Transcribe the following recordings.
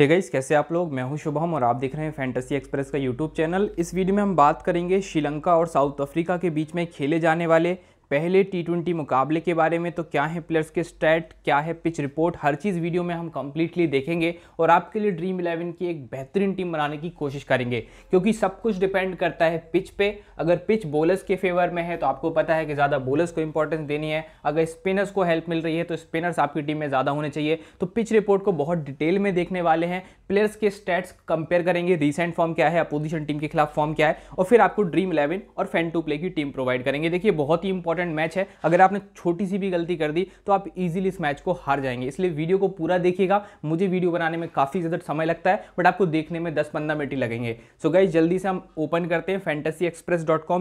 hey guys कैसे आप लोग मैं हूं शुभम और आप देख रहे हैं फैंटेसी एक्सप्रेस का यूट्यूब चैनल इस वीडियो में हम बात करेंगे श्रीलंका और साउथ अफ्रीका के बीच में खेले जाने वाले पहले टी ट्वेंटी मुकाबले के बारे में तो क्या है प्लेयर्स के स्टैट क्या है पिच रिपोर्ट हर चीज़ वीडियो में हम कंप्लीटली देखेंगे और आपके लिए ड्रीम इलेवन की एक बेहतरीन टीम बनाने की कोशिश करेंगे क्योंकि सब कुछ डिपेंड करता है पिच पे अगर पिच बॉलर्स के फेवर में है तो आपको पता है कि ज़्यादा बॉलर्स को इंपॉर्टेंस देनी है अगर स्पिनर्स को हेल्प मिल रही है तो स्पिनर्स आपकी टीम में ज़्यादा होने चाहिए तो पिच रिपोर्ट को बहुत डिटेल में देखने वाले हैं प्लेयर्स के स्टैट्स कंपेयर करेंगे रिसेंट फॉर्म क्या है अपोजिशन टीम के खिलाफ फॉर्म क्या है और फिर आपको ड्रीम इलेवन और फैन टू प्ले की टीम प्रोवाइड करेंगे देखिए बहुत ही इंपॉर्टेंट मैच है अगर आपने छोटी सी भी गलती कर दी तो आप इजीली इस मैच को हार जाएंगे इसलिए वीडियो को पूरा देखिएगा मुझे वीडियो बनाने में काफ़ी ज़्यादा समय लगता है बट आपको देखने में दस पंद्रह मिनट ही लगेंगे सो गई जल्दी से हम ओपन करते हैं फैंटेसी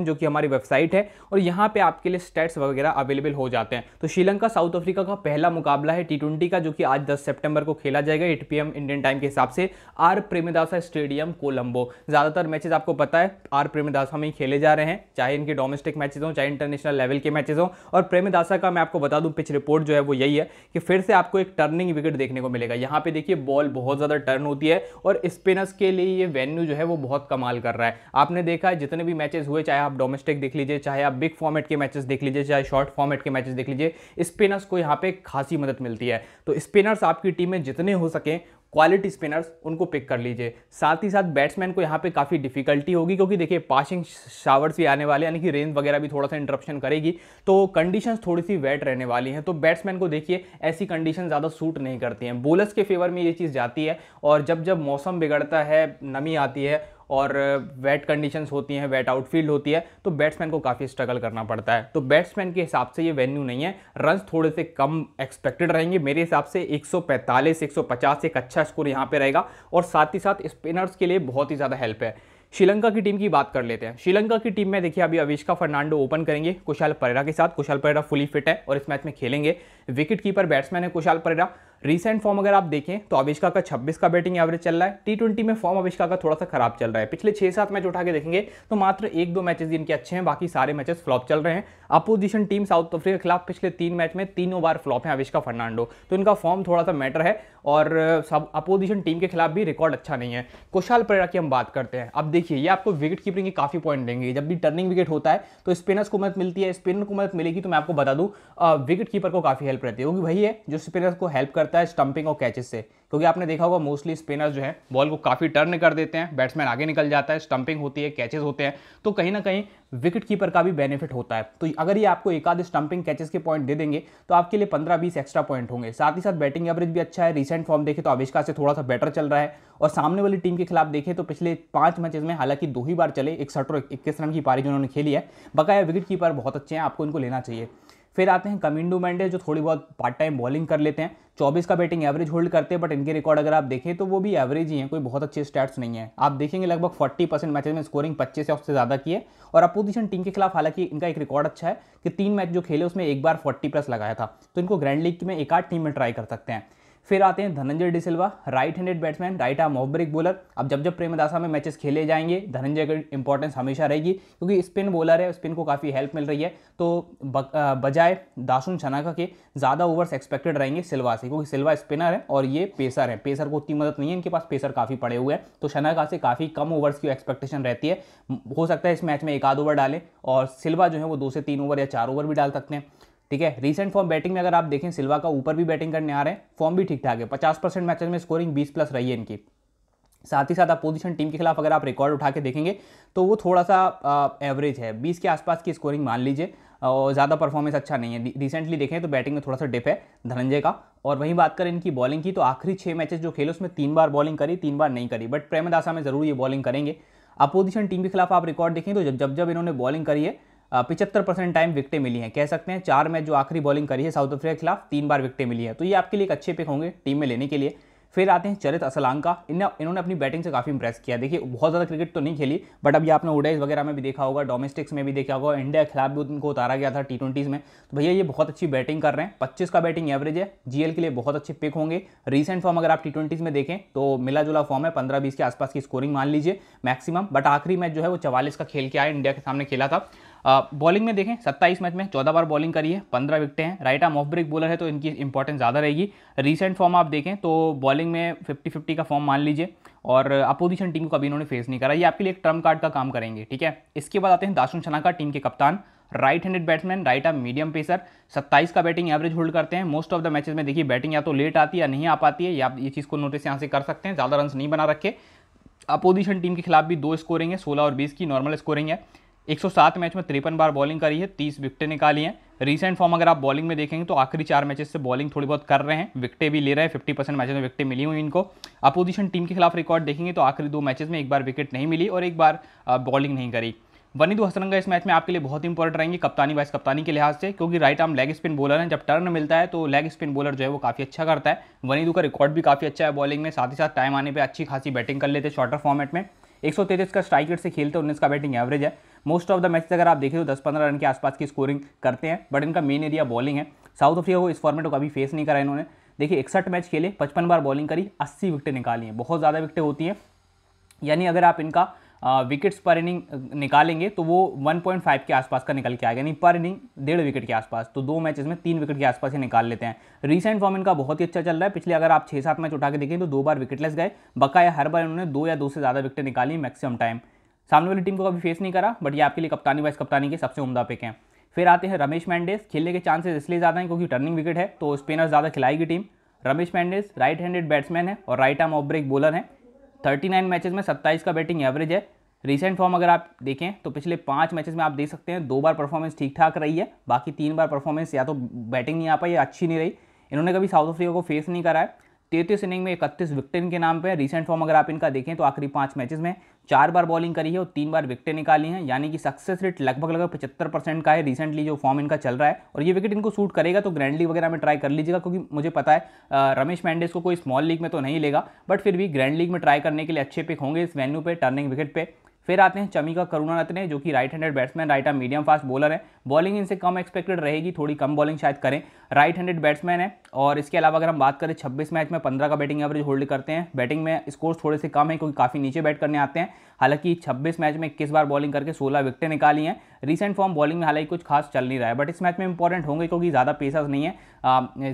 जो कि हमारी वेबसाइट है और यहाँ पे आपके लिए स्टेट्स वगैरह अवेलेबल हो जाते हैं तो श्रीलंका साउथ अफ्रीका का पहला मुकाबला है टी का जो कि आज दस सेप्टेम्बर को खेला जाएगा एट पी इंडियन टाइम के हिसाब से आर प्रेमदासा स्टेडियम कोलंबो ज़्यादातर मैचेस आपको पता है आर प्रेमदासा में ही खेले जा रहे हैं चाहे इनके डोमेस्टिक मैचेस हों चाहे इंटरनेशनल लेवल के मैचेज हों और प्रेमदासा का मैं आपको बता दूं पिच रिपोर्ट जो है वो यही है कि फिर से आपको एक टर्निंग विकेट देखने को मिलेगा यहाँ पे देखिए बॉल बहुत ज़्यादा टर्न होती है और स्पिनर्स के लिए ये वेन्यू जो है वो बहुत कमाल कर रहा है आपने देखा है जितने भी मैचेज हुए चाहे आप डोमेस्टिक देख लीजिए चाहे आप बिग फॉर्मेट के मैचेस देख लीजिए चाहे शॉर्ट फॉर्मेट के मैचेस देख लीजिए स्पिनर्स को यहाँ पे खासी मदद मिलती है तो स्पिनर्स आपकी टीम में जितने हो सकें क्वालिटी स्पिनर्स उनको पिक कर लीजिए साथ ही साथ बैट्समैन को यहाँ पे काफ़ी डिफिकल्टी होगी क्योंकि देखिए पासिंग शावर्स भी आने वाले यानी कि रेंज वगैरह भी थोड़ा सा इंटरप्शन करेगी तो कंडीशंस थोड़ी सी वेट रहने वाली हैं तो बैट्समैन को देखिए ऐसी कंडीशन ज़्यादा सूट नहीं करती हैं बोलर्स के फेवर में ये चीज़ जाती है और जब जब मौसम बिगड़ता है नमी आती है और वेट कंडीशंस होती हैं वेट आउटफील्ड होती है तो बैट्समैन को काफ़ी स्ट्रगल करना पड़ता है तो बैट्समैन के हिसाब से ये वेन्यू नहीं है रन थोड़े से कम एक्सपेक्टेड रहेंगे मेरे हिसाब से 145 150 एक अच्छा स्कोर यहाँ पे रहेगा और साथ ही साथ स्पिनर्स के लिए बहुत ही ज़्यादा हेल्प है श्रीलंका की टीम की बात कर लेते हैं श्रीलंका की टीम में देखिए अभी अविष्का फर्नांडो ओपन करेंगे कुशाल परेरा के साथ कुशाल परेरा फुली फिट है और इस मैच में खेलेंगे विकेट कीपर बैट्समैन है कुशाल परेरा रिसेंट फॉर्म अगर आप देखें तो अविष्का का 26 का बैटिंग एवरेज चल रहा है टी ट्वेंटी में फॉर्म अविष्का का थोड़ा सा खराब चल रहा है पिछले छः सात मैच उठा के देखेंगे तो मात्र एक दो मैचेस इनके अच्छे हैं बाकी सारे मैचेस फ्लॉप चल रहे हैं अपोजिशन टीम साउथ अफ्रीका के खिलाफ पिछले तीन मैच में तीनों बार फ्लॉप है अविष्का फर्नांडो तो इनका फॉर्म थोड़ा सा मैटर है और सब अपोजिशन टीम के खिलाफ भी रिकॉर्ड अच्छा नहीं है कुशाल परेरा की हम बात करते हैं अब देखिए ये आपको विकेट कीपिंग के काफ़ी पॉइंट देंगे जब भी टर्निंग विकेट होता है तो स्पिनर्स को मदद मिलती है स्पिनर को मदद मिलेगी तो मैं आपको बता दूँ विकेट कीपर को काफ़ी हेल्प रहती है क्योंकि वही है जो स्पिनर्स को हेल्प करते करता है स्टंपिंग और कैचेस से क्योंकि आपने देखा होगा मोस्टली स्पिनर जो है बॉल को काफ़ी टर्न कर देते हैं बैट्समैन आगे निकल जाता है स्टंपिंग होती है कैचेस होते हैं तो कहीं ना कहीं विकेट कीपर का भी बेनिफिट होता है तो अगर ये आपको एक आध स्टंपिंग कैचेस के पॉइंट दे देंगे तो आपके लिए पंद्रह बीस एक्स्ट्रा पॉइंट होंगे साथ ही साथ बैटिंग एवरेज भी अच्छा है रिसेंट फॉर्म देखें तो अविष्का से थोड़ा सा बेटर चल रहा है और सामने वाली टीम के खिलाफ देखें तो पिछले पांच मैच में हालांकि दो ही बार चले एक सटर इक्कीस रन की पारी जो उन्होंने खेली है बकाया विकेट कीपर बहुत अच्छे हैं आपको इनको लेना चाहिए फिर आते हैं कमिंडू मैंडे जो थोड़ी बहुत पार्ट टाइम बॉलिंग कर लेते हैं चौबीस का बैटिंग एवरेज होल्ड करते हैं बट इनके रिकॉर्ड अगर आप देखें तो वो भी एवरेज ही है कोई बहुत अच्छे स्टैट्स नहीं है आप देखेंगे लगभग फोर्टी परसेंट मैचेज में स्कोरिंग पच्चीस ऑफ से ज़्यादा की है और अपोजिशन टीम के खिलाफ हालांकि इनका एक रिकॉर्ड अच्छा है कि तीन मैच जो खेले उसमें एक बार फोर्टी प्लस लगाया था तो इनको ग्रैंड लीग में एक आठ टीम में ट्राई कर सकते हैं फिर आते हैं Dhananjaya de Silva right handed batsman right arm off break bowler अब जब जब प्रेमदासा में मैचेस खेले जाएंगे धनंजय की इंपॉर्टेंस हमेशा रहेगी क्योंकि स्पिन बॉलर है स्पिन को काफ़ी हेल्प मिल रही है तो बजाय दासुन छनाका के ज़्यादा ओवर्स एक्सपेक्टेड रहेंगे सिल्वा से क्योंकि सिल्वा स्पिनर है और ये पेसर है पेसर को उतनी मदद नहीं है इनके पास पेसर काफ़ी पड़े हुए हैं तो शनाका से काफ़ी कम ओवर्स की एक्सपेक्टेशन रहती है हो सकता है इस मैच में एक आध ओवर डालें और सिल्वा जो है वो दो से तीन ओवर या चार ओवर भी डाल सकते हैं ठीक है रिसेंट फॉर्म बैटिंग में अगर आप देखें सिल्वा का ऊपर भी बैटिंग करने आ रहे हैं फॉर्म भी ठीक ठाक है पचास परसेंट मैचेज में स्कोरिंग बीस प्लस रही है इनकी साथ ही साथ अपोजिशन टीम के खिलाफ अगर आप रिकॉर्ड उठा के देखेंगे तो वो थोड़ा सा एवरेज है बीस के आसपास की स्कोरिंग मान लीजिए और ज़्यादा परफॉर्मेंस अच्छा नहीं है रिसेंटली देखें तो बैटिंग में थोड़ा सा डिप है धनंजय का और वहीं बात करें इनकी बॉलिंग की तो आखिरी छः मैचेस जो खेले उसमें तीन बार बॉलिंग करी तीन बार नहीं करी बट प्रेमदासा में ज़रूर ये बॉलिंग करेंगे अपोजिशन टीम के खिलाफ आप रिकॉर्ड देखें तो जब जब इन्होंने बॉलिंग करी है पिचहत्तर परसेंट टाइम विकटें मिली हैं कह सकते हैं चार मैच जो आखिरी बॉलिंग करी है साउथ अफ्रीका के खिलाफ तीन बार विकटें मिली हैं तो ये आपके लिए एक अच्छे पिक होंगे टीम में लेने के लिए फिर आते हैं चरित असलांका इन्हें इन्होंने अपनी बैटिंग से काफ़ी इंप्रेस किया देखिए बहुत ज़्यादा क्रिकेट तो नहीं खेली बट अभी आपने ओडाइज वगैरह में भी देखा होगा डोमेस्टिक्स में भी देखा होगा इंडिया के खिलाफ भी उनको उतारा गया था टी ट्वेंटीज़ में तो भैया ये बहुत अच्छी बैटिंग कर रहे हैं पच्चीस का बैटिंग एवरेज है जीएल के लिए बहुत अच्छे पिक होंगे रिसेंट फॉर्म अगर आप टी में देखें तो मिला जुला फॉर्म है पंद्रह बीस के आसपास की स्कोरिंग मान लीजिए मैक्सिमम बट आखिरी मैच जो है वो चवालीस का खेल के आए इंडिया के सामने खेला था बॉलिंग में देखें सत्ताईस मैच में चौदह बार बॉलिंग करी है पंद्रह विकटें हैं right arm off break bowler है तो इनकी इंपॉर्टेंस ज़्यादा रहेगी रिसेंट फॉर्म आप देखें तो बॉलिंग में फिफ्टी फिफ्टी का फॉर्म मान लीजिए और अपोजिशन टीम को कभी इन्होंने फेस नहीं करा ये आपके लिए एक ट्रम कार्ड का काम करेंगे ठीक है इसके बाद आते हैं दाशुन शनाका टीम के कप्तान right handed batsman right arm medium pacer 27 का बैटिंग एवरेज होल्ड करते हैं मोस्ट ऑफ द मैचेस में देखिए बैटिंग या तो लेट आती है या नहीं आ पाती है या आप ये चीज़ को नोटिस यहाँ से कर सकते हैं ज़्यादा रन नहीं बना रखे अपोजिशन टीम के खिलाफ भी दो स्कोरिंग है सोलह और बीस की नॉर्मल स्कोरिंग है 107 मैच में तिरपन बार बॉलिंग करी है 30 विकटें निकाली हैं रीसेंट फॉर्म अगर आप बॉलिंग में देखेंगे तो आखिरी चार मैचेस से बॉलिंग थोड़ी बहुत कर रहे हैं विकटें भी ले रहे हैं फिफ्टी परसेंट मैचेस में विकटें मिली हुई इनको अपोजिशन टीम के खिलाफ रिकॉर्ड देखेंगे तो आखिरी दो मैचेस में एक बार विकेट नहीं मिली और एक बार बॉलिंग नहीं करी वनीदू हसरंगा इस मैच में आपके लिए बहुत इंपॉर्टेंट रहेंगे कप्तानी वाइस कप्तानी के लिहाज से क्योंकि right arm leg spin bowler है जब टर्न मिलता है तो लेग स्पिन बॉलर जो है वो काफ़ी अच्छा करता है वनीदू का रिकॉर्ड भी काफ़ी अच्छा है बॉलिंग में साथ ही साथ टाइम आने पर अच्छी खासी बैटिंग कर लेते हैं शॉर्टर फॉर्मेट में एक का स्ट्राइक रेट से खेलते उन्नीस का बैटिंग एवरेज है मोस्ट ऑफ द मैच अगर आप देखें तो दस पंद्रह रन के आसपास की स्कोरिंग करते हैं बट इनका मेन एरिया बॉलिंग है साउथ अफ्रीका को इस फॉर्मेट को कभी फेस नहीं करा इन्होंने देखिए इकसठ मैच खेले पचपन बार बॉलिंग करी अस्सी विकटें निकाली हैं बहुत ज़्यादा विकटें होती हैं यानी अगर आप इनका विकेट्स पर इनिंग निकालेंगे तो वो 1.5 के आसपास का निकल के आएगा यानी पर इनिंग डेढ़ विकेट के आसपास तो दो मैचेस में तीन विकेट के आसपास ही निकाल लेते हैं रीसेंट फॉर्म इनका बहुत ही अच्छा चल रहा है पिछले अगर आप छः सात मैच उठा के देखें तो दो बार विकेटलेस गए बकाया हर बार इन्होंने दो या दो से ज़्यादा विकेटें निकाली मैक्सिमम टाइम सामने वाली टीम को कभी फेस नहीं करा बट ये आपके लिए कप्तानी वाइस कप्तानी के सबसे उमदा पिक हैं फिर आते हैं रमेश मैंडेस खेलने के चांसेस इसलिए ज़्यादा हैं क्योंकि टर्निंग विकेट है तो स्पिनर ज़्यादा खिलाएगी team Ramesh Mendis right handed batsman है और right arm off break bowler है थर्टी नाइन मैचेज में सत्ताईस का बैटिंग एवरेज है रिसेंट फॉर्म अगर आप देखें तो पिछले पाँच मैचेस में आप देख सकते हैं दो बार परफॉर्मेंस ठीक ठाक रही है बाकी तीन बार परफॉर्मेंस या तो बैटिंग नहीं आ पाई या अच्छी नहीं रही इन्होंने कभी साउथ अफ्रीका को फेस नहीं करा है तैतीस इनिंग में इकतीस विकेट इनके नाम पे है रिसेंट फॉर्म अगर आप इनका देखें तो आखिरी पांच मैचेस में चार बार बॉलिंग करी है और तीन बार विकेटें निकाली हैं यानी कि सक्सेस रेट लगभग लगभग पचहत्तर परसेंट का है रिसेंटली जो फॉर्म इनका चल रहा है और ये विकेट इनको सूट करेगा तो ग्रैंड लीग वगैरह में ट्राई कर लीजिएगा क्योंकि मुझे पता है रमेश मैंडेस को कोई स्मॉल लीग में तो नहीं लेगा बट फिर भी ग्रैंड लीग में ट्राई करने के लिए अच्छे पिक होंगे इस वेन्यू पर टर्निंग विकेट पर फिर आते हैं चमी का करुणा रत्न जो कि right handed batsman right arm medium fast bowler है बॉलिंग इनसे कम एक्सपेक्टेड रहेगी थोड़ी कम बॉलिंग शायद करें राइट हैंडेड बैट्समैन है और इसके अलावा अगर हम बात करें छब्बीस मैच में पंद्रह का बैटिंग एवरेज होल्ड करते हैं बैटिंग में स्कोर थोड़े से कम है क्योंकि काफ़ी नीचे बैट करने आते हैं हालांकि 26 मैच में इक्कीस बार बॉलिंग करके 16 विकटें निकाली हैं रिसेंट फॉर्म बॉलिंग में हालांकि कुछ खास चल नहीं रहा है बट इस मैच में इंपॉर्टेंट होंगे क्योंकि ज़्यादा पेसर्स नहीं है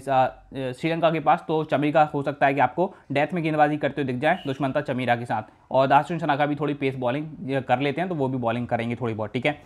श्रीलंका के पास तो चमीरा हो सकता है कि आपको डेथ में गेंदबाजी करते हुए दिख जाए दुश्मनता चमीरा के साथ और दासुन शनाका भी थोड़ी पेस बॉलिंग कर लेते हैं तो वो भी बॉलिंग करेंगे थोड़ी बहुत ठीक है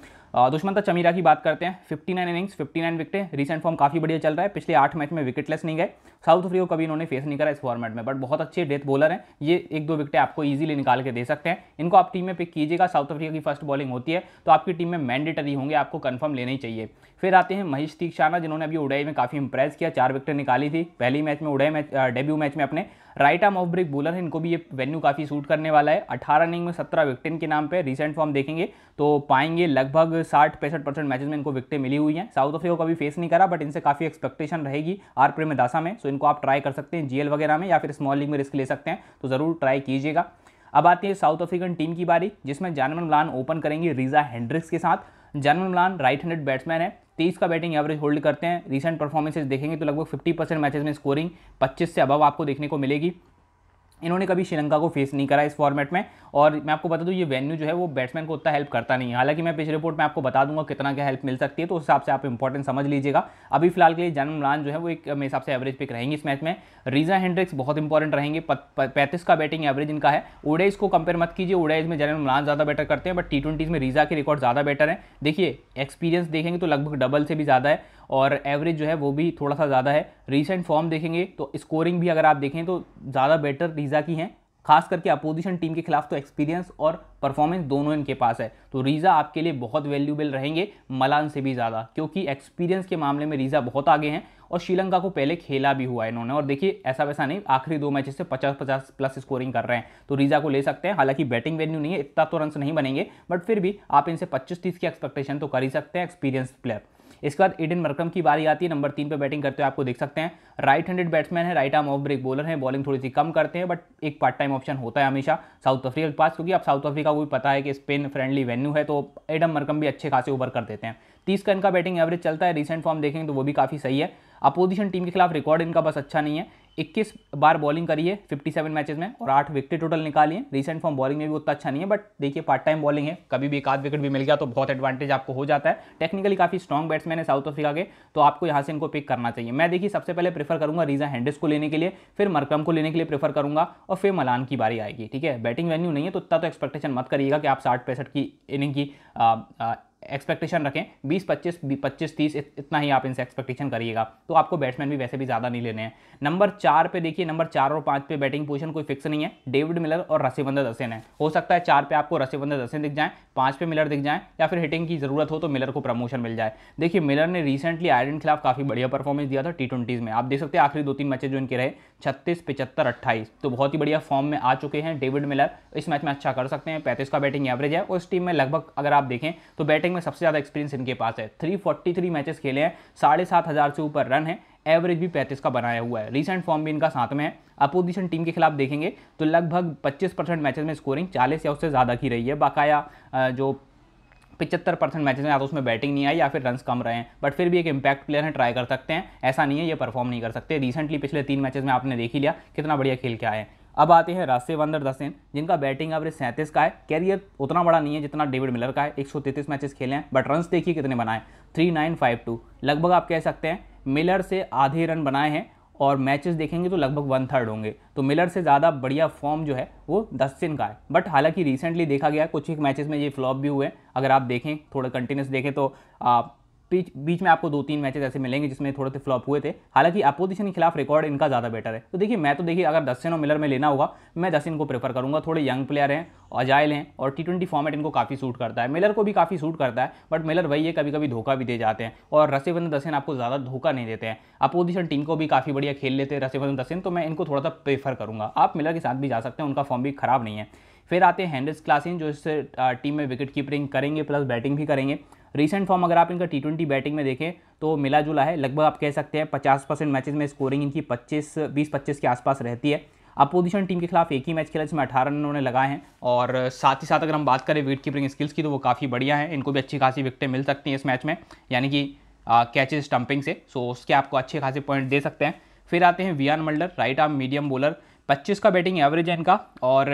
दुश्मन था तो चमीरा की बात करते हैं 59 इनिंग्स फिफ्टी नाइन विकेटें रिसेंट फॉर्म काफ़ी बढ़िया चल रहा है पिछले आठ मैच में विकेटलेस नहीं गए साउथ अफ्रीका को कभी इन्होंने फेस नहीं करा इस फॉर्मेट में बट बहुत अच्छे डेथ बॉलर हैं ये एक दो विकटें आपको ईजिली निकाल के दे सकते हैं इनको आप टीम में पिक कीजिएगा साउथ अफ्रीका की फर्स्ट बॉलिंग होती है तो आपकी टीम में मैंडेटरी होंगे आपको कन्फर्म लेना ही चाहिए फिर आते हैं महेश तीक्षाना जिन्होंने अभी उड़ाई में काफ़ी इंप्रेस किया चार विकटें निकाली थी पहली मैच में उड़ाई मैच डेब्यू मैच में अपने right arm off break bowler है इनको भी ये वेन्यू काफ़ी सूट करने वाला है अठारह इनिंग में सत्रह विक्टिन के नाम पर रिसेंट फॉर्म देखेंगे तो पाएंगे लगभग साठ पैंसठ परसेंट मैचेज में इनको विकटें मिली हुई हैं साउथ अफ्रीका को अभी फेस नहीं करा बट इनसे काफ़ी एक्सपेक्टेशन रहेगी आर प्रेम दासा में सो इनको आप ट्राई कर सकते हैं जीएल वगैरह में या फिर स्मॉल लीग में रिस्क ले सकते हैं तो ज़रूर ट्राई कीजिएगा अब आती है साउथ अफ्रीकन टीम की बारी जिसमें जानवन मलान ओपन करेंगे रीजा हेंड्रिक्स के साथ Janneman Malan right handed batsman है तेईस का बैटिंग एवरेज होल्ड करते हैं रिसेंट परफॉर्मेंसेज देखेंगे तो लगभग फिफ्टी परसेंट मैचेज में स्कोरिंग पच्चीस से अबव आपको देखने को मिलेगी इन्होंने कभी श्रीलंका को फेस नहीं करा इस फॉर्मेट में और मैं आपको बता दूं ये वेन्यू जो है वो बैट्समैन को उतना हेल्प करता नहीं है हालांकि मैं पिछले रिपोर्ट में आपको बता दूंगा कितना क्या हेल्प मिल सकती है तो उस हिसाब से आप इंपॉर्टेंट समझ लीजिएगा अभी फिलहाल के लिए जन्म रान जो है वो एक मेरे हिसाब से एवरेज पिक रहेंगे इस मैच में रीजा हेंड्रिक्स बहुत इंपॉर्टेंट रहेंगे पैंतीस का बैटिंग एवरेज इनका है ओडेज को कंपेयर मत कीजिए ओडेज में जन्म रान ज़्यादा बेटर करते हैं बट टी में रीजा के रिकॉर्ड ज़्यादा बेटर है देखिए एक्सपीरियंस देखेंगे तो लगभग डबल से भी ज़्यादा है और एवरेज जो है वो भी थोड़ा सा ज़्यादा है रिसेंट फॉर्म देखेंगे तो स्कोरिंग भी अगर आप देखें तो ज़्यादा बेटर रीज़ा की हैं खास करके अपोजिशन टीम के खिलाफ तो एक्सपीरियंस और परफॉर्मेंस दोनों इनके पास है तो रीज़ा आपके लिए बहुत वैल्यूबल रहेंगे मलान से भी ज़्यादा क्योंकि एक्सपीरियंस के मामले में रीज़ा बहुत आगे हैं और श्रीलंका को पहले खेला भी हुआ है इन्होंने और देखिए ऐसा वैसा नहीं आखिरी दो मैचेस से 50-50 प्लस स्कोरिंग कर रहे हैं तो रीज़ा को ले सकते हैं हालांकि बैटिंग वेन्यू नहीं है इतना तो रन नहीं बनेंगे बट फिर भी आप इनसे पच्चीस तीस की एक्सपेक्टेशन तो कर ही सकते हैं एक्सपीरियंस प्लेयर इसके बाद एडन मरकम की बारी आती है नंबर तीन पर बैटिंग करते हुए आपको देख सकते हैं राइट हैंडेड बैट्समैन है right arm off break bowler है बॉलिंग थोड़ी सी कम करते हैं बट एक पार्ट टाइम ऑप्शन होता है हमेशा साउथ अफ्रीका के पास क्योंकि आप साउथ अफ्रीका को भी पता है कि स्पिन फ्रेंडली वेन्यू है तो एडम मरकम भी अच्छे खासे ओवर कर देते हैं तीस का इनका बैटिंग एवरेज चलता है रिसेंट फॉर्म देखेंगे तो वो भी काफ़ी सही है अपोजिशन टीम के खिलाफ रिकॉर्ड इनका बस अच्छा नहीं है इक्कीस बार बॉलिंग करी है फिफ्टी सेवन मैचेज में और आठ विकेट टोटल निकाली है रिसेंट फॉर्म बॉलिंग में भी उतना अच्छा नहीं है बट देखिए पार्ट टाइम बॉलिंग है कभी भी एक आध विकेट भी मिल गया तो बहुत एडवांटेज आपको हो जाता है टेक्निकली काफ़ी स्ट्रॉन्ग बैट्समैन है साउथ अफ्रीका के तो आपको यहाँ से इनको पिक करना चाहिए मैं देखिए सबसे पहले प्रीफर करूँगा रीजा हैंडिस को लेने के लिए फिर मरकम को लेने के लिए प्रीफर करूँगा और फिर मलान की बारी आएगी ठीक है बैटिंग वेन्यू नहीं है तो उतना तो एक्सपेक्टेशन मत करिएगा कि आप साठ पैंसठ की इनिंग की एक्सपेक्टेशन रखें 20 25 25 30 इतना ही आप इनसे एक्सपेक्टेशन करिएगा तो आपको बैट्समैन भी वैसे भी ज़्यादा नहीं लेने हैं नंबर चार पे देखिए नंबर चार और पाँच पे बैटिंग पोजीशन कोई फिक्स नहीं है डेविड मिलर और रसीबंदर दसन है हो सकता है चार पे आपको रसीबंदर दसेन दिख जाए पाँच पे मिलर दिख जाए या फिर हिटिंग की ज़रूरत हो तो मिलर को प्रमोशन मिल जाए देखिए मिलर ने रिसेंटली आयरन खिलाफ काफ़ी बढ़िया परफॉर्मेंस दिया था टी ट्वेंटीज़ में आप देख सकते हैं आखिरी दो तीन मैचेज जो इनके रहे छत्तीस पिचहत्तर अट्ठाईस तो बहुत ही बढ़िया फॉर्म में आ चुके हैं डेविड मिलर इस मैच में अच्छा कर सकते हैं पैंतीस का बैटिंग एवरेज है और इस टीम में लगभग अगर आप देखें तो बैटिंग बैटिंग में सबसे ज़्यादा एक्सपीरियंस इनके पास है 343 मैचेस खेले हैं साढ़े सात हज़ार से ऊपर रन है एवरेज भी पैंतीस का बनाया हुआ है रीसेंट फॉर्म भी इनका साथ में है अपोजिशन टीम के खिलाफ देखेंगे तो लगभग 25 परसेंट मैचेज में स्कोरिंग 40 या उससे ज़्यादा की रही है बाकाया जो पिचहत्तर परसेंट मैचेज में या तो उसमें बैटिंग नहीं आई या फिर रन कम रहे हैं बट फिर भी एक इम्पैक्ट प्लेयर हैं ट्राई कर सकते हैं ऐसा नहीं है ये परफॉर्म नहीं कर सकते रिसेंटली पिछले तीन मैचेज में आपने देख ही लिया कितना बढ़िया खेल के आए हैं अब आते हैं रास्ते वंदर दसेन जिनका बैटिंग एवरेज सैंतीस का है कैरियर उतना बड़ा नहीं है जितना डेविड मिलर का है 133 मैचेस खेले हैं बट रन देखिए कितने बनाए 3952 लगभग आप कह सकते हैं मिलर से आधे रन बनाए हैं और मैचेस देखेंगे तो लगभग वन थर्ड होंगे तो मिलर से ज़्यादा बढ़िया फॉर्म जो है वो दस्सिन का है बट हालांकि रिसेंटली देखा गया कुछ एक मैचेस में ये फ्लॉप भी हुए अगर आप देखें थोड़ा कंटिन्यूस देखें तो आप बीच बीच में आपको दो तीन मैचेस ऐसे मिलेंगे जिसमें थोड़े से फ्लॉप हुए थे हालांकि अपोजिशन के खिलाफ रिकॉर्ड इनका ज़्यादा बेटर है तो देखिए मैं तो देखिए अगर दसिन और मिलर में लेना होगा मैं दसिन को प्रेफर करूंगा थोड़े यंग प्लेयर हैं अजायल हैं और टी ट्वेंटी फॉर्मेट इनको काफ़ी सूट करता है मिलर को भी काफ़ी सूट करता है बट मिलर वही है कभी कभी धोखा भी दे जाते हैं और रसीवंद दसिन आपको ज़्यादा धोखा नहीं देते हैं अपोजिशन टीम को भी काफ़ी बढ़िया खेल लेते हैं रसीवंद दसिन तो मैं इनको थोड़ा सा प्रेफर करूँगा आप मिलर के साथ भी जा सकते हैं उनका फॉर्म भी खराब नहीं है फिर आते हैं हैंड्रिस क्लासिन जो इस टीम में विकेट कीपरिंग करेंगे प्लस बैटिंग भी करेंगे रिसेंट फॉर्म अगर आप इनका टी ट्वेंटी बैटिंग में देखें तो मिला जुला है लगभग आप कह सकते हैं पचास परसेंट मैचेज में स्कोरिंग इनकी पच्चीस बीस पच्चीस के आसपास रहती है अपोजिशन टीम के खिलाफ एक ही मैच खेला जिसमें अठारह रन उन्होंने लगाए हैं और साथ ही साथ अगर हम बात करें विकेट कीपिंग स्किल्स की तो वो काफ़ी बढ़िया है इनको भी अच्छी खासी विकटें मिल सकती हैं इस मैच में यानी कि कैचेज स्टंपिंग से सो उसके आपको अच्छे खासे पॉइंट दे सकते हैं फिर आते हैं Wiaan Mulder right arm medium bowler 25 का बैटिंग एवरेज है इनका और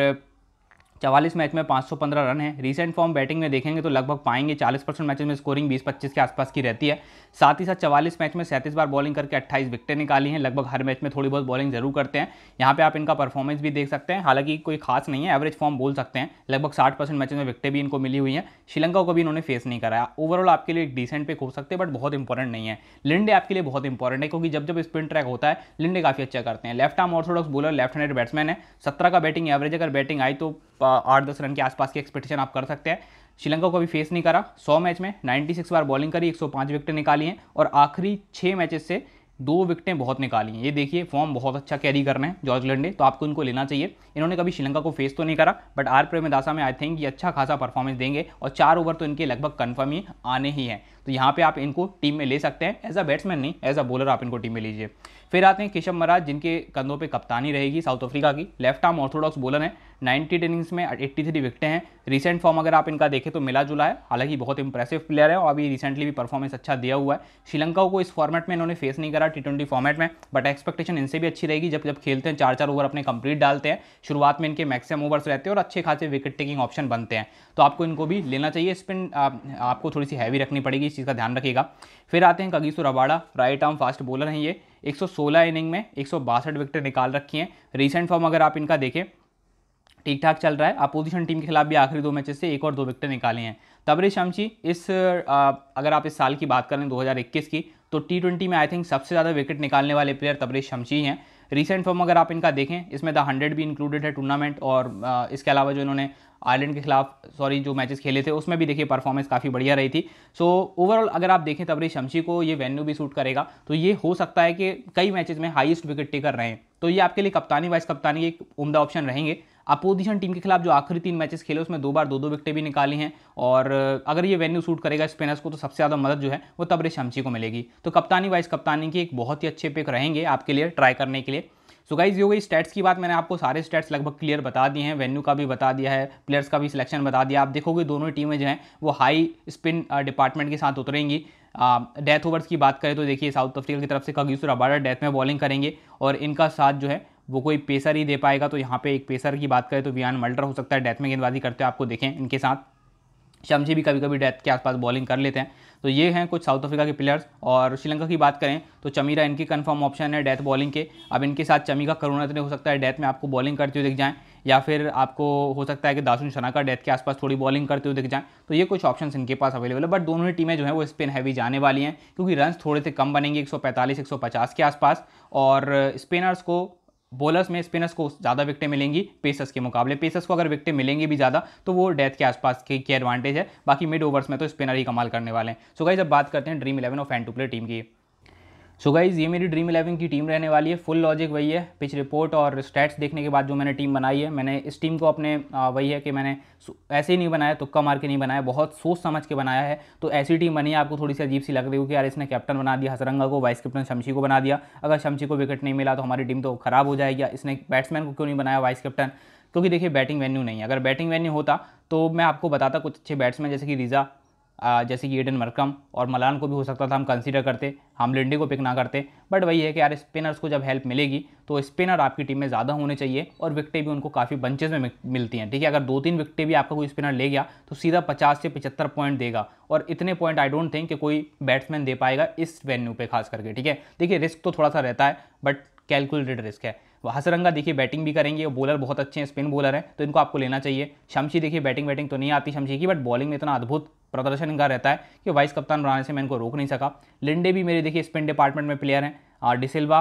चवालीस मैच में 515 रन है रिसेंट फॉर्म बैटिंग में देखेंगे तो लगभग पाएंगे 40 परसेंट मैचेज में स्कोरिंग 20-25 के आसपास की रहती है साथ ही साथ चवालीस मैच में 37 बार बॉलिंग करके 28 विकटें निकाली हैं लगभग हर मैच में थोड़ी बहुत बॉलिंग जरूर करते हैं यहाँ पे आप इनका परफॉर्मेंस भी देख सकते हैं हालांकि कोई खास नहीं है एवरेज फॉर्म बोल सकते हैं लगभग साठ परसेंट मैचेज में विकटें भी इनको मिली हुई हैं श्रीलंका को भी इन्होंने फेस नहीं कराया ओवरऑल आपके लिए एक डिसेंट पे हो सकते हैं बट बहुत इंपॉर्टेंट नहीं है लिंडे आपके लिए बहुत इंपॉर्टेंट है क्योंकि जब जब स्पिन ट्रैक होता है लिंडे काफ़ी अच्छा करते हैं left arm orthodox bowler left handed batsman है सत्रह का बैटिंग एवरेज अगर बैटिंग आई तो आठ दस रन के आसपास की एक्सपेक्टेशन आप कर सकते हैं श्रीलंका को भी फेस नहीं करा 100 मैच में 96 बार बॉलिंग करी 105 विकेटें निकाली हैं और आखिरी छः मैचेस से दो विकटें बहुत निकाली हैं ये देखिए फॉर्म बहुत अच्छा कैरी कर रहे हैं जॉर्ज लंडे तो आपको इनको लेना चाहिए इन्होंने कभी श्रीलंका को फेस तो नहीं करा बट आर प्रेमदासा में आई थिंक ये अच्छा खासा परफॉर्मेंस देंगे और चार ओवर तो इनके लगभग कन्फर्म ही आने ही हैं तो यहाँ पे आप इनको टीम में ले सकते हैं एज अ बैट्समैन नहीं एज अ बॉलर आप इनको टीम में लीजिए फिर आते हैं केशव महाराज जिनके कंधों पे कप्तानी रहेगी साउथ अफ्रीका की लेफ्ट आर्म ऑर्थोडॉक्स बॉलर हैं 90 इनिंग्स में एट्टी थ्री विकटें हैं रिसेंट फॉर्म अगर आप इनका देखें तो मिला जुला है हालांकि बहुत इंप्रेसिव प्लेयर है और अभी रिसेंटली भी परफॉर्मेंस अच्छा दिया हुआ है श्रीलंका को इस फॉर्मेट में इन्होंने फेस नहीं करा टी फॉर्मेट में बट एक्सपेक्टेशन इनसे भी अच्छी रहेगी जब जब खेलते हैं चार चार ओवर अपने कंप्लीट डालते हैं शुरुआत में इनके मैक्सिमम ओवर्स रहते हैं और अच्छे खासे विकेट टेकिंग ऑप्शन बनते हैं तो आपको इनको भी लेना चाहिए स्पिन आपको थोड़ी सी हैवी रखनी पड़ेगी इस चीज़ का ध्यान रखिएगा फिर आते हैं Kagiso Rabada right arm fast bowler हैं ये 116 इनिंग में एक विकेट निकाल रखी हैं रिसेंट फॉर्म अगर आप इनका देखें ठीक ठाक चल रहा है अपोजिशन टीम के खिलाफ भी आखिरी दो मैचेस से एक और दो विकेट निकाले हैं तबरे शमशी इस अगर आप इस साल की बात करें 2021 की तो टी में आई थिंक सबसे ज़्यादा विकेट निकालने वाले प्लेयर तबरे शमशी हैं रिसेंट फॉर्म अगर आप इनका देखें इसमें द हंड्रेड भी इंक्लूडेड है टूर्नामेंट और इसके अलावा जो इन्होंने आयरलैंड के खिलाफ सॉरी जो मैचेस खेले थे उसमें भी देखिए परफॉर्मेंस काफ़ी बढ़िया रही थी सो so, ओवरऑल अगर आप देखें तबरी शमशी को ये वेन्यू भी सूट करेगा तो ये हो सकता है कि कई मैचेस में हाईएस्ट विकेट टेकर रहें तो ये आपके लिए कप्तानी वाइस कप्तानी एक उमदा ऑप्शन रहेंगे अपोजिशन टीम के खिलाफ जो आखिरी तीन मैचेस खेले उसमें दो बार दो दो विकटें भी निकाली हैं और अगर ये वेन्यू सूट करेगा स्पिनर्स को तो सबसे ज़्यादा मदद जो है वो तबरे शमशी को मिलेगी तो कप्तानी वाइस कप्तानी के एक बहुत ही अच्छे पिक रहेंगे आपके लिए ट्राई करने के लिए सो गाइज ये गई स्टैट्स की बात मैंने आपको सारे स्टैट्स लगभग क्लियर बता दिए हैं वेन्यू का भी बता दिया है प्लेयर्स का भी सिलेक्शन बता दिया आप देखोगे दोनों टीमें जो हैं वो हाई स्पिन डिपार्टमेंट के साथ उतरेंगी डेथ ओवर्स की बात करें तो देखिए साउथ अफ्रीका की तरफ से कगीसुर अबाडा डेथ में बॉलिंग करेंगे और इनका साथ जो है वो कोई पेसर ही दे पाएगा तो यहाँ पे एक पेसर की बात करें तो वियान मल्टर हो सकता है डेथ में गेंदबाजी करते हुए आपको देखें इनके साथ शमशी भी कभी कभी डेथ के आसपास बॉलिंग कर लेते हैं तो ये हैं कुछ साउथ अफ्रीका के प्लेयर्स और श्रीलंका की बात करें तो चमीरा इनकी कन्फर्म ऑप्शन है डेथ बॉलिंग के अब इनके साथ चमीका करुणारत्ने हो सकता है डेथ में आपको बॉलिंग करते हुए दिख जाएँ या फिर आपको हो सकता है कि दासुन शनाका डेथ के आसपास थोड़ी बॉलिंग करते हुए दिख जाएँ तो ये कुछ ऑप्शन इनके पास अवेलेबल है बट दोनों ही टीमें जो है वो स्पिन हैवी जाने वाली हैं क्योंकि रन थोड़े से कम बनेंगे 145 150 के आसपास और स्पिनर्स को बॉलर्स में स्पिनर्स को ज़्यादा विकटें मिलेंगी पेसर्स के मुकाबले पेसर्स को अगर विकटें मिलेंगी भी ज़्यादा तो वो डेथ के आसपास की, की एडवांटेज है बाकी मिड ओवर्स में तो स्पिनर ही कमाल करने वाले हैं सो so जब बात करते हैं ड्रीम इलेवन और फैन टू प्ले टीम की सो गाइज ये मेरी ड्रीम इलेवन की टीम रहने वाली है फुल लॉजिक वही है पिच रिपोर्ट और स्टैट्स देखने के बाद जो मैंने टीम बनाई है मैंने इस टीम को अपने वही है कि मैंने ऐसे ही नहीं बनाया तुक्का मार के नहीं बनाया बहुत सोच समझ के बनाया है तो ऐसी टीम बनी है आपको थोड़ी सी अजीब सी लग रही हो कि यार इसने कैप्टन बना दिया हसरंगा को वाइस कैप्टन शमशी को बना दिया अगर शमशी को विकेट नहीं मिला तो हमारी टीम तो खराब हो जाएगी इसने बैट्समैन को क्यों नहीं बनाया वाइस कैप्टन क्योंकि देखिए बैटिंग वेन्यू नहीं है अगर बैटिंग वेन्यू होता तो मैं आपको बताता कुछ अच्छे बैट्समैन जैसे कि रिज़ा जैसे कि एडन मरकम और मलान को भी हो सकता था हम कंसीडर करते हम लिंडे को पिक ना करते बट वही है कि यार स्पिनर्स को जब हेल्प मिलेगी तो स्पिनर आपकी टीम में ज़्यादा होने चाहिए और विकटें भी उनको काफ़ी बंचेज में मिलती हैं ठीक है अगर दो तीन विकटें भी आपका कोई स्पिनर ले गया तो सीधा पचास से पचहत्तर पॉइंट देगा और इतने पॉइंट आई डोंट थिंक कि कोई बैट्समैन दे पाएगा इस वेन्यू पर खास करके ठीक है देखिए रिस्क तो थोड़ा सा रहता है बट कैलकुलेटेड रिस्क है हसरंगा देखिए बैटिंग भी करेंगे वो बॉलर बहुत अच्छे हैं स्पिन बॉलर हैं तो इनको आपको लेना चाहिए शमशी देखिए बैटिंग बैटिंग तो नहीं आती शमशी की बट बॉलिंग में इतना अद्भुत प्रदर्शन इनका रहता है कि वाइस कप्तान बनाने से मैं इनको रोक नहीं सका लिंडे भी मेरे देखिए स्पिन डिपार्टमेंट में प्लेयर हैं डिसिल्वा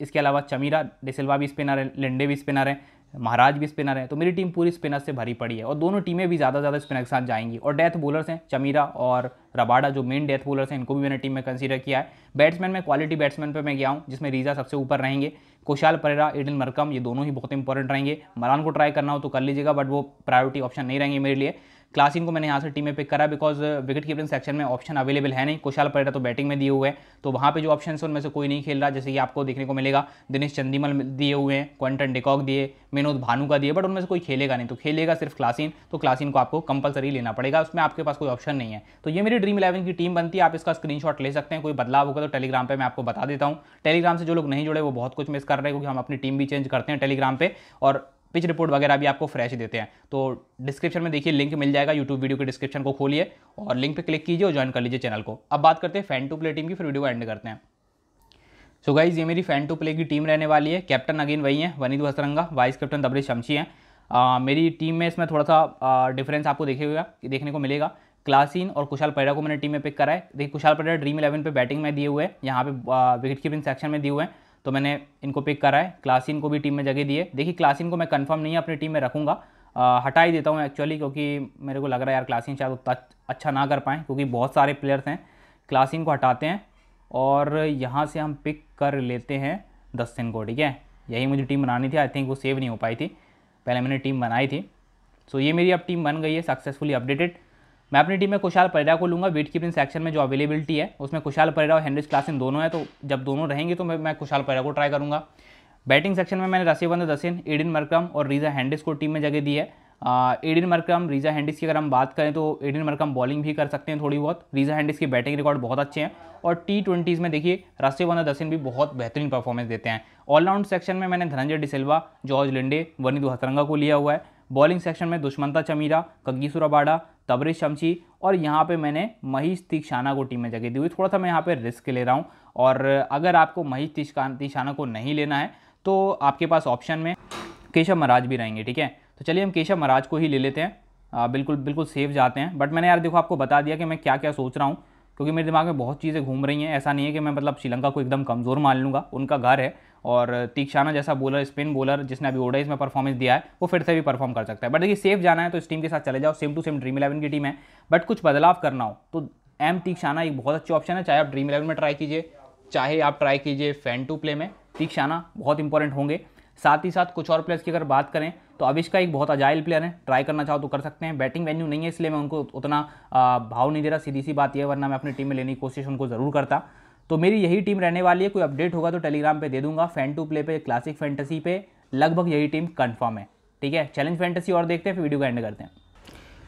इसके अलावा चमीरा डिसिल्वा भी स्पिनर है लिंडे भी स्पिनर हैं महाराज भी स्पिनर है तो मेरी टीम पूरी स्पिनर से भरी पड़ी है और दोनों टीमें भी ज़्यादा ज़्यादा स्पिनर के साथ जाएंगी और डेथ बोलर्स हैं चमीरा और रबाडा जो मेन डेथ बोलर्स हैं इनको भी मैंने टीम में कंसीडर किया है बैट्समैन में क्वालिटी बैट्समैन पर मैं गया हूँ जिसमें रीजा सबसे ऊपर रहेंगे कुशाल परेरा एडन मरकम ये दोनों ही बहुत इंपॉर्टेंट रहेंगे मरान को ट्राई करना हो तो कर लीजिएगा बट वो प्रायोरिटी ऑप्शन नहीं रहेंगे मेरे लिए क्लासिन को मैंने यहाँ से टीम में पिक करा बिकॉज विकेट कीपिंग सेक्शन में ऑप्शन अवेलेबल है नहीं कुशाल परेरा तो बैटिंग में दिए हुए हैं तो वहाँ पे जो ऑप्शन है उनमें से कोई नहीं खेल रहा जैसे कि आपको देखने को मिलेगा दिनेश चंदीमल दिए हुए हैं क्वेंटन डिकॉक दिए विनोद भानु का दिए बट उनमें से कोई खेलेगा नहीं तो खेलेगा सिर्फ क्लासिन तो क्लासिन को आपको कंपलसरी लेना पड़ेगा उसमें आपके पास कोई ऑप्शन नहीं है तो ये मेरी ड्रीम इलेवन की टीम बनती है आप इसका स्क्रीन ले सकते हैं कोई बदलाव होगा तो टेलीग्राम पर मैं आपको बता देता हूँ टेलीग्राम से जो लोग नहीं जुड़े वो बहुत कुछ मिस कर रहे हैं क्योंकि हम अपनी टीम भी चेंज करते हैं टेलीग्राम पर और पिच रिपोर्ट वगैरह भी आपको फ्रेश देते हैं तो डिस्क्रिप्शन में देखिए लिंक मिल जाएगा यूट्यूब वीडियो के डिस्क्रिप्शन को खोलिए और लिंक पर क्लिक कीजिए और ज्वाइन कर लीजिए चैनल को अब बात करते हैं फैन टू प्ले टीम की फिर वीडियो को एंड करते हैं सो so गाइज ये मेरी फैन टू प्ले की टीम रहने वाली है कैप्टन अगेन वही है Wanindu Hasaranga vice captain Tabraiz Shamsi हैं आ, मेरी टीम में इसमें थोड़ा सा डिफरेंस आपको देखेगा देखने को मिलेगा क्लासिन और कुशाल पैरा को मैंने टीम में पिक करा है देखिए कुशाल पैरा ड्रीम इलेवन पे बैटिंग में दिए हुए हैं यहाँ पे विकेट कीपिंग सेक्शन में दिए हुए हैं तो मैंने इनको पिक करा है क्लासिन को भी टीम में जगह दी है देखिए क्लासिन को मैं कंफर्म नहीं अपनी टीम में रखूँगा हटा ही देता हूँ एक्चुअली क्योंकि मेरे को लग रहा है यार क्लासिन शायद उतना अच्छा ना कर पाएँ क्योंकि बहुत सारे प्लेयर्स हैं क्लासिन को हटाते हैं और यहाँ से हम पिक कर लेते हैं दस्तिन को ठीक है यही मुझे टीम बनानी थी आई थिंक वो सेव नहीं हो पाई थी पहले मैंने टीम बनाई थी सो so, ये मेरी अब टीम बन गई है सक्सेसफुली अपडेटेड मैं अपनी टीम में कुशाल परेरा को लूँगा वेट कीपिंग सेक्शन में जो अवेलेबिलिटी है उसमें कुशाल परेरा और हेनरिस क्लासिन दोनों है तो जब दोनों रहेंगे तो मैं, मैं कुशाल परेरा को ट्राई करूँगा बैटिंग सेक्शन में मैंने रसीवंद दसिन एडिन मरक्रम और रीजा हैंडिस को टीम में जगह दी है एडिन मरक्रम रीजा हैंडिस की अगर हम बात करें तो एडिन मरक्रम बॉलिंग भी कर सकते हैं थोड़ी बहुत रीजा हैंडिस की बैटिंग रिकॉर्ड बहुत अच्छे हैं और टी ट्वेंटीज़ में देखिए राष्ट्रीय दसिन भी बहुत बेहतरीन परफॉर्मेंस देते हैं ऑलराउंड सेक्शन में मैंने धनंजय डिसल्वा जॉर्ज लिंडे वनिधु हसरंगा को लिया हुआ है बॉलिंग सेक्शन में दुश्मनता चमीरा कग्गी सुराबाड़ा तबरेज शमशी और यहाँ पे मैंने महेश तीक्षाना को टीम में जगह दी हुई थोड़ा सा मैं यहाँ पे रिस्क ले रहा हूँ और अगर आपको महीश तीक्षाना को नहीं लेना है तो आपके पास ऑप्शन में केशव महाराज भी रहेंगे ठीक है तो चलिए हम केशव महाराज को ही ले लेते हैं आ, बिल्कुल बिल्कुल सेफ जाते हैं बट मैंने यार देखो आपको बता दिया कि मैं क्या क्या सोच रहा हूँ क्योंकि मेरे दिमाग में बहुत चीज़ें घूम रही हैं ऐसा नहीं है कि मैं मतलब श्रीलंका को एकदम कमज़ोर मान लूँगा उनका घर है और तीक्षाना जैसा बोलर स्पिन बोलर जिसने अभी ओडाइज में परफॉर्मेंस दिया है वो फिर से भी परफॉर्म कर सकता है बट देखिए सेफ जाना है तो इस टीम के साथ चले जाओ same to same dream eleven की टीम है बट कुछ बदलाव करना हो तो एम तीक्षाना एक बहुत अच्छी ऑप्शन है चाहे आप ड्रीम इलेवन में ट्राई कीजिए चाहे आप ट्राई कीजिए फैन टू प्ले में तीक्षाना बहुत इंपॉर्टेंट होंगे साथ ही साथ कुछ और प्लेयर्स की अगर बात करें तो अविष्का एक बहुत अजाइल प्लेयर है ट्राई करना चाहो तो कर सकते हैं बैटिंग वेन्यू नहीं है इसलिए मैं उनको उतना भाव नहीं दे रहा सीधी सी बात यह वरना मैं अपनी टीम में लेने की कोशिश उनको ज़रूर करता तो मेरी यही टीम रहने वाली है कोई अपडेट होगा तो टेलीग्राम पे दे दूंगा फैन टू प्ले पे क्लासिक फैंटेसी पे लगभग यही टीम कंफर्म है ठीक है चैलेंज फैंटेसी और देखते हैं फिर वीडियो को एंड करते हैं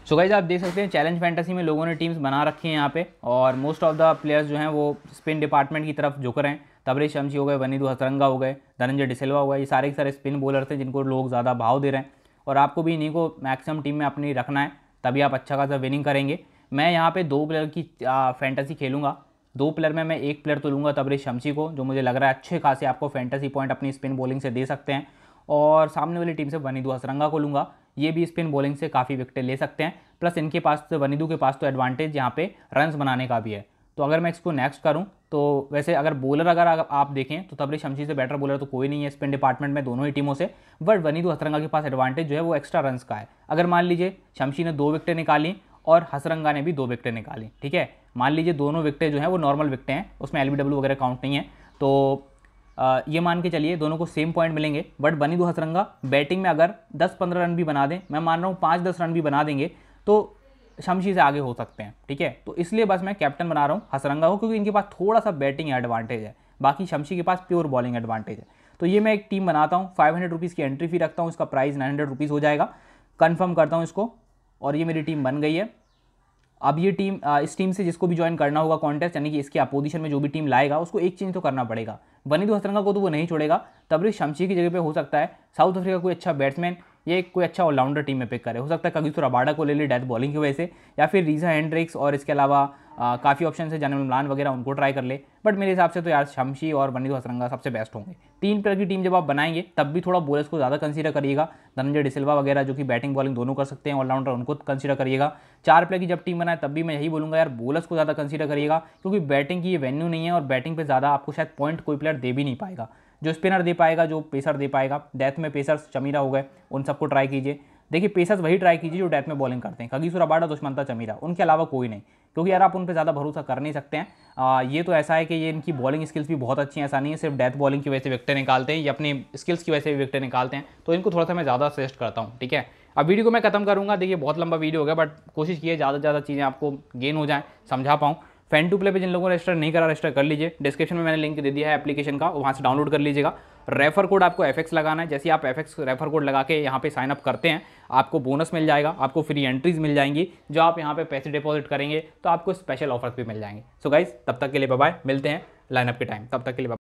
सो गाइज आप देख सकते हैं चैलेंज फैंटेसी में लोगों ने टीम्स बना रखी हैं यहाँ पे और मोस्ट ऑफ द प्लेयर्स जो हैं वो स्पिन डिपार्टमेंट की तरफ झुक रहे हैं तबरे शमशी हो गए वनीदू हसरंगा हो गए धनंजय डिसेलवा हो गए ये सारे के सारे स्पिन बॉलर थे जिनको लोग ज़्यादा भाव दे रहे हैं और आपको भी इन्हीं को मैक्सिमम टीम में अपनी रखना है तभी आप अच्छा खासा विनिंग करेंगे मैं यहाँ पे दो प्लेयर की फैंटेसी खेलूंगा दो प्लेयर में मैं एक प्लेयर तो लूँगा तबरे तो शमसी को जो मुझे लग रहा है अच्छे खासे आपको फैंटेसी पॉइंट अपनी स्पिन बॉलिंग से दे सकते हैं और सामने वाली टीम से वनिदू असरंगा को लूँगा ये भी स्पिन बॉलिंग से काफ़ी विकटें ले सकते हैं प्लस इनके पास वनिदू के पास तो एडवांटेज यहाँ पे रन्स बनाने का भी है तो अगर मैं इसको नेक्स्ट करूँ तो वैसे अगर बॉलर अगर आप देखें तो तबरी शमशी से बेटर बॉलर तो कोई नहीं है स्पिन डिपार्टमेंट में दोनों ही टीमों से बट वनिदू हसरंगा के पास एडवांटेज जो है वो एक्स्ट्रा रन्स का है अगर मान लीजिए शमशी ने दो विकटें निकाली और हसरंगा ने भी दो विकटें निकाली ठीक है मान लीजिए दोनों विकटें जो हैं वो नॉर्मल विकटें हैं उसमें एल वगैरह काउंट नहीं है तो आ, ये मान के चलिए दोनों को सेम पॉइंट मिलेंगे बट बनी दो हसरंगा बैटिंग में अगर 10-15 रन भी बना दें मैं मान रहा हूँ पाँच दस रन भी बना देंगे तो शमशी से आगे हो सकते हैं ठीक है तो इसलिए बस मैं कैप्टन बना रहा हूँ हसरंगा को क्योंकि इनके पास थोड़ा सा बैटिंग एडवांटेज है बाकी शमशी के पास प्योर बॉलिंग एडवांटेज है तो ये मैं एक टीम बनाता हूँ फाइव हंड्रेड रुपीज़ की एंट्री फी रखता हूँ इसका प्राइस नाइन हंड्रेड रुपीज़ हो जाएगा कन्फर्म करता हूँ इसको और ये मेरी टीम बन गई है अब ये टीम इस टीम से जिसको भी ज्वाइन करना होगा कॉन्टेस्ट यानी कि इसके अपोजिशन में जो भी टीम लाएगा उसको एक चेंज तो करना पड़ेगा वनीद हसरंगा को तो वो नहीं छोड़ेगा तबरीज शमशी की जगह पे हो सकता है साउथ अफ्रीका कोई अच्छा बैट्समैन या कोई अच्छा ऑलराउंडर टीम में पिक करे हो सकता है कभी तो रबाडा को ले ले डेथ बॉलिंग की वजह से या फिर रीजा हैंड्रिक्स और इसके अलावा काफ़ी ऑप्शन है जानवर इमरान वगैरह उनको ट्राई कर ले बट मेरे हिसाब से तो यार शमशी और वनीद हसरंगा सबसे बेस्ट होंगे तीन प्लेयर की टीम जब आप बनाएंगे तब भी थोड़ा बॉलर्स को ज़्यादा कंसीडर करिएगा धनंजय डिसिल्वा वगैरह जो कि बैटिंग बॉलिंग दोनों कर सकते हैं ऑलराउंडर उनको कंसीडर करिएगा चार प्लेयर की जब टीम बनाए तब भी मैं यही बोलूँगा यार बॉलर्स को ज़्यादा कंसीडर करिएगा क्योंकि बैटिंग की ये वेन्यू नहीं है और बैटिंग पर ज़्यादा आपको शायद पॉइंट कोई प्लेयर दे भी नहीं पाएगा जो स्पिनर दे पाएगा जो पेसर दे पाएगा डेथ में पेसर चमीरा हो गए उन सबको ट्राई कीजिए देखिए पेसर्स वही ट्राई कीजिए जो डेथ में बॉलिंग करते हैं कगी अबाडा दुष्मंता चमीरा उनके अलावा कोई नहीं क्योंकि यार आप उन पर ज़्यादा भरोसा कर नहीं सकते हैं आ, ये तो ऐसा है कि ये इनकी बॉलिंग स्किल्स भी बहुत अच्छी हैं ऐसा नहीं है सिर्फ डेथ बॉलिंग की वजह से विकटें निकालते हैं या अपनी स्किल्स की वजह से भी विकटें निकालते हैं तो इनको थोड़ा सा मैं ज़्यादा सजेस्ट करता हूँ ठीक है अब वीडियो को मैं खत्म करूँगा देखिए बहुत लंबा वीडियो हो गया बट कोशिश की ज़्यादा से ज़्यादा चीज़ें आपको गेन हो जाएँ समझा पाऊँ फैन टू प्ले पर जिन लोगों ने रजिस्टर नहीं करा रजिस्टर कर लीजिए डिस्क्रिप्शन में मैंने लिंक दे दिया है एप्लीकेशन का वहाँ से डाउनलोड कर लीजिएगा रेफर कोड आपको एफ लगाना है जैसे आप एफ रेफर कोड लगा के यहाँ पे साइनअप करते हैं आपको बोनस मिल जाएगा आपको फ्री एंट्रीज मिल जाएंगी जो आप यहाँ पे पैसे डिपॉजिट करेंगे तो आपको स्पेशल ऑफर्स भी मिल जाएंगे सो so गाइज तब तक के लिए बाय मिलते हैं लाइनअप के टाइम तब तक के लिए